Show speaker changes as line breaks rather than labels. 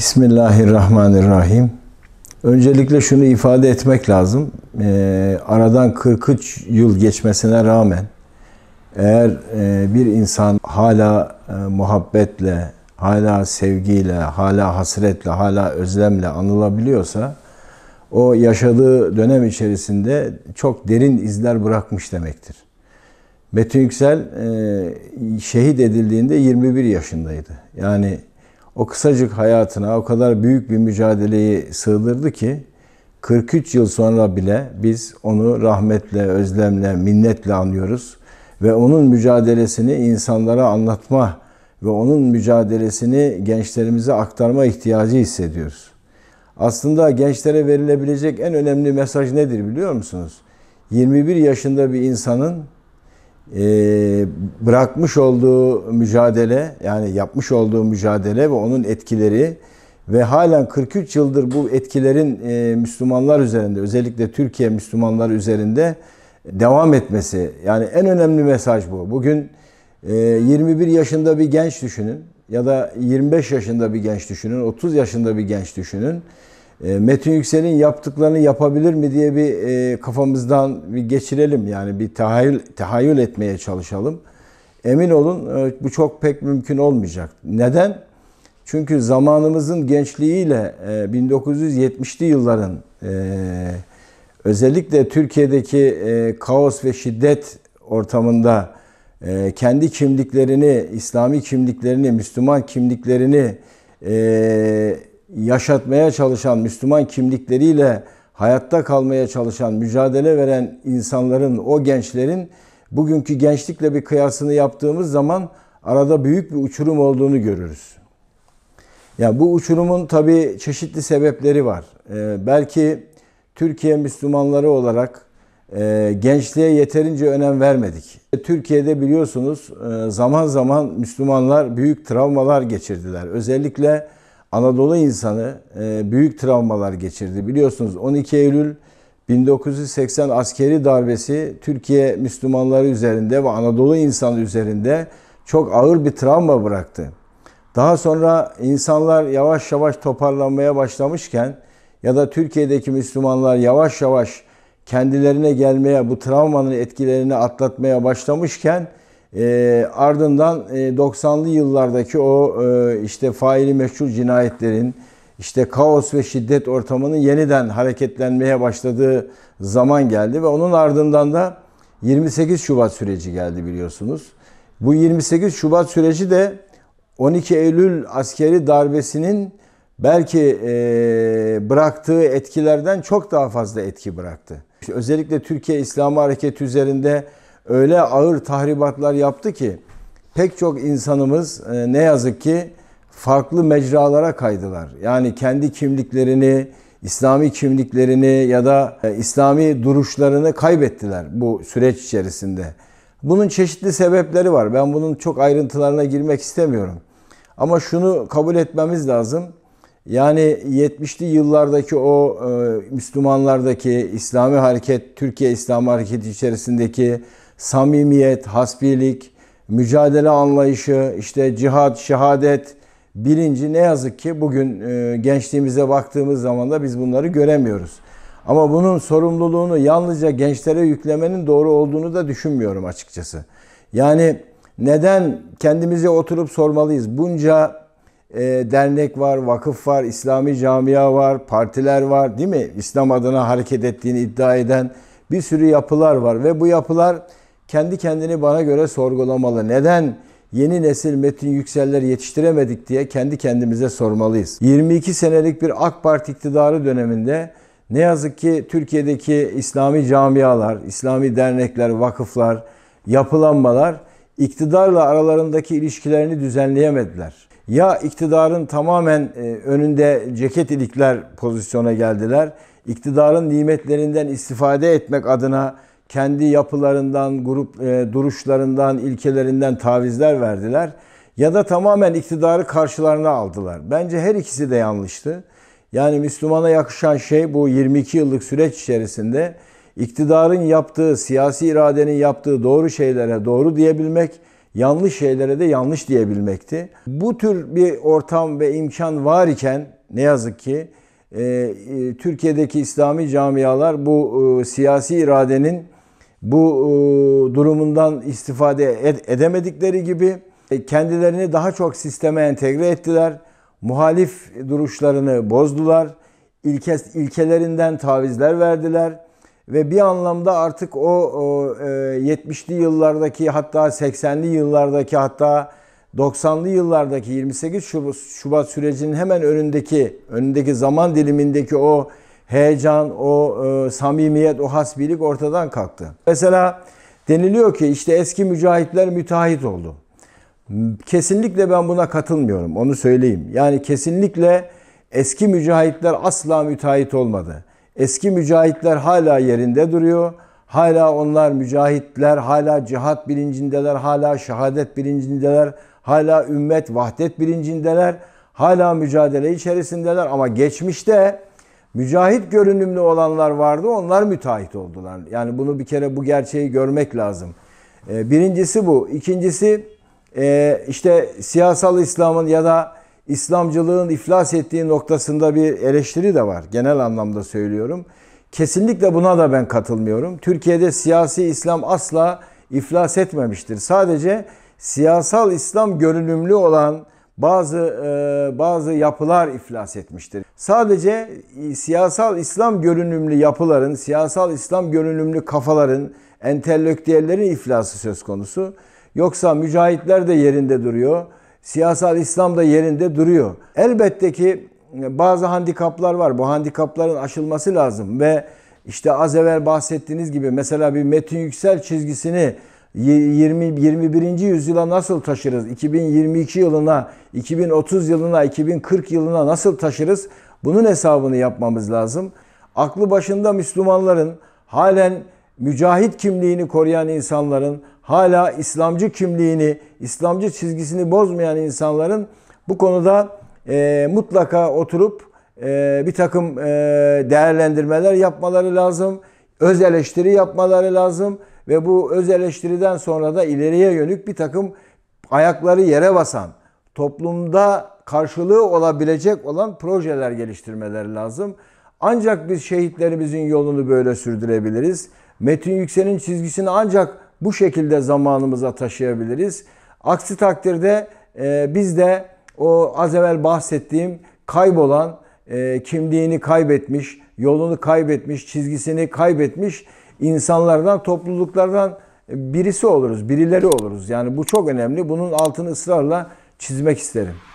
Bismillahirrahmanirrahim. Öncelikle şunu ifade etmek lazım. E, aradan 43 yıl geçmesine rağmen eğer e, bir insan hala e, muhabbetle, hala sevgiyle, hala hasretle, hala özlemle anılabiliyorsa o yaşadığı dönem içerisinde çok derin izler bırakmış demektir. Metin Yüksel e, şehit edildiğinde 21 yaşındaydı. Yani o kısacık hayatına o kadar büyük bir mücadeleyi sığdırdı ki 43 yıl sonra bile biz onu rahmetle, özlemle, minnetle anıyoruz ve onun mücadelesini insanlara anlatma ve onun mücadelesini gençlerimize aktarma ihtiyacı hissediyoruz. Aslında gençlere verilebilecek en önemli mesaj nedir biliyor musunuz? 21 yaşında bir insanın e, bırakmış olduğu mücadele yani yapmış olduğu mücadele ve onun etkileri ve halen 43 yıldır bu etkilerin e, Müslümanlar üzerinde özellikle Türkiye Müslümanlar üzerinde devam etmesi yani en önemli mesaj bu. Bugün e, 21 yaşında bir genç düşünün ya da 25 yaşında bir genç düşünün, 30 yaşında bir genç düşünün. E, Metin Yüksel'in yaptıklarını yapabilir mi diye bir e, kafamızdan bir geçirelim yani bir tahayyül, tahayyül etmeye çalışalım. Emin olun e, bu çok pek mümkün olmayacak. Neden? Çünkü zamanımızın gençliğiyle 1970'li yılların özellikle Türkiye'deki kaos ve şiddet ortamında kendi kimliklerini, İslami kimliklerini, Müslüman kimliklerini eee yaşatmaya çalışan Müslüman kimlikleriyle hayatta kalmaya çalışan, mücadele veren insanların, o gençlerin bugünkü gençlikle bir kıyasını yaptığımız zaman arada büyük bir uçurum olduğunu görürüz. Ya yani bu uçurumun tabi çeşitli sebepleri var. Ee, belki Türkiye Müslümanları olarak e, gençliğe yeterince önem vermedik. E, Türkiye'de biliyorsunuz e, zaman zaman Müslümanlar büyük travmalar geçirdiler. Özellikle Anadolu insanı e, büyük travmalar geçirdi. Biliyorsunuz 12 Eylül 1980 askeri darbesi Türkiye Müslümanları üzerinde ve Anadolu insanı üzerinde çok ağır bir travma bıraktı. Daha sonra insanlar yavaş yavaş toparlanmaya başlamışken ya da Türkiye'deki Müslümanlar yavaş yavaş kendilerine gelmeye, bu travmanın etkilerini atlatmaya başlamışken e, ardından e, 90'lı yıllardaki o e, işte faili meşhur cinayetlerin, işte kaos ve şiddet ortamının yeniden hareketlenmeye başladığı zaman geldi ve onun ardından da 28 Şubat süreci geldi biliyorsunuz. Bu 28 Şubat süreci de 12 Eylül askeri darbesinin belki e, bıraktığı etkilerden çok daha fazla etki bıraktı. İşte özellikle Türkiye İslam Hareketi üzerinde öyle ağır tahribatlar yaptı ki pek çok insanımız e, ne yazık ki farklı mecralara kaydılar. Yani kendi kimliklerini, İslami kimliklerini ya da e, İslami duruşlarını kaybettiler bu süreç içerisinde. Bunun çeşitli sebepleri var. Ben bunun çok ayrıntılarına girmek istemiyorum. Ama şunu kabul etmemiz lazım. Yani 70'li yıllardaki o e, Müslümanlardaki İslami hareket, Türkiye İslam hareketi içerisindeki samimiyet, hasbilik, mücadele anlayışı, işte cihat, şehadet bilinci ne yazık ki bugün e, gençliğimize baktığımız zaman da biz bunları göremiyoruz. Ama bunun sorumluluğunu yalnızca gençlere yüklemenin doğru olduğunu da düşünmüyorum açıkçası. Yani neden kendimize oturup sormalıyız? Bunca e, dernek var, vakıf var, İslami camia var, partiler var değil mi? İslam adına hareket ettiğini iddia eden bir sürü yapılar var ve bu yapılar kendi kendini bana göre sorgulamalı. Neden yeni nesil metin yükseller yetiştiremedik diye kendi kendimize sormalıyız. 22 senelik bir AK Parti iktidarı döneminde ne yazık ki Türkiye'deki İslami camialar, İslami dernekler, vakıflar, yapılanmalar iktidarla aralarındaki ilişkilerini düzenleyemediler. Ya iktidarın tamamen e, önünde ceket ilikler pozisyona geldiler. iktidarın nimetlerinden istifade etmek adına kendi yapılarından, grup e, duruşlarından, ilkelerinden tavizler verdiler ya da tamamen iktidarı karşılarına aldılar. Bence her ikisi de yanlıştı. Yani Müslümana yakışan şey bu 22 yıllık süreç içerisinde iktidarın yaptığı, siyasi iradenin yaptığı doğru şeylere doğru diyebilmek, yanlış şeylere de yanlış diyebilmekti. Bu tür bir ortam ve imkan var iken ne yazık ki e, e Türkiye'deki İslami camialar bu e, siyasi iradenin bu e, durumundan istifade edemedikleri gibi e, kendilerini daha çok sisteme entegre ettiler. Muhalif duruşlarını bozdular. İlke, ilkelerinden tavizler verdiler ve bir anlamda artık o, o e, 70'li yıllardaki hatta 80'li yıllardaki hatta 90'lı yıllardaki 28 Şubat sürecinin hemen önündeki önündeki zaman dilimindeki o heyecan, o e, samimiyet, o hasbilik ortadan kalktı. Mesela deniliyor ki işte eski mücahitler müteahhit oldu. Kesinlikle ben buna katılmıyorum. Onu söyleyeyim. Yani kesinlikle eski mücahitler asla müteahhit olmadı. Eski mücahitler hala yerinde duruyor. Hala onlar mücahitler, hala cihat bilincindeler, hala şehadet bilincindeler, hala ümmet vahdet bilincindeler, hala mücadele içerisindeler ama geçmişte Mücahit görünümlü olanlar vardı. Onlar müteahhit oldular. Yani bunu bir kere bu gerçeği görmek lazım. Ee, birincisi bu. İkincisi e, işte siyasal İslam'ın ya da İslamcılığın iflas ettiği noktasında bir eleştiri de var. Genel anlamda söylüyorum. Kesinlikle buna da ben katılmıyorum. Türkiye'de siyasi İslam asla iflas etmemiştir. Sadece siyasal İslam görünümlü olan bazı e, bazı yapılar iflas etmiştir. Sadece e, siyasal İslam görünümlü yapıların, siyasal İslam görünümlü kafaların, entelektüellerin iflası söz konusu. Yoksa mücahitler de yerinde duruyor. Siyasal İslam da yerinde duruyor. Elbette ki e, bazı handikaplar var. Bu handikapların aşılması lazım ve işte az evvel bahsettiğiniz gibi mesela bir Metin Yüksel çizgisini 20 21. yüzyıla nasıl taşırız? 2022 yılına, 2030 yılına, 2040 yılına nasıl taşırız? Bunun hesabını yapmamız lazım. Aklı başında Müslümanların halen mücahit kimliğini koruyan insanların, hala İslamcı kimliğini, İslamcı çizgisini bozmayan insanların bu konuda e, mutlaka oturup e, bir takım e, değerlendirmeler yapmaları lazım öz eleştiri yapmaları lazım ve bu öz eleştiriden sonra da ileriye yönük bir takım ayakları yere basan, toplumda karşılığı olabilecek olan projeler geliştirmeleri lazım. Ancak biz şehitlerimizin yolunu böyle sürdürebiliriz. Metin Yüksel'in çizgisini ancak bu şekilde zamanımıza taşıyabiliriz. Aksi takdirde e, biz de o az evvel bahsettiğim kaybolan, e, kimliğini kaybetmiş, yolunu kaybetmiş, çizgisini kaybetmiş insanlardan, topluluklardan birisi oluruz, birileri oluruz. Yani bu çok önemli. Bunun altını ısrarla çizmek isterim.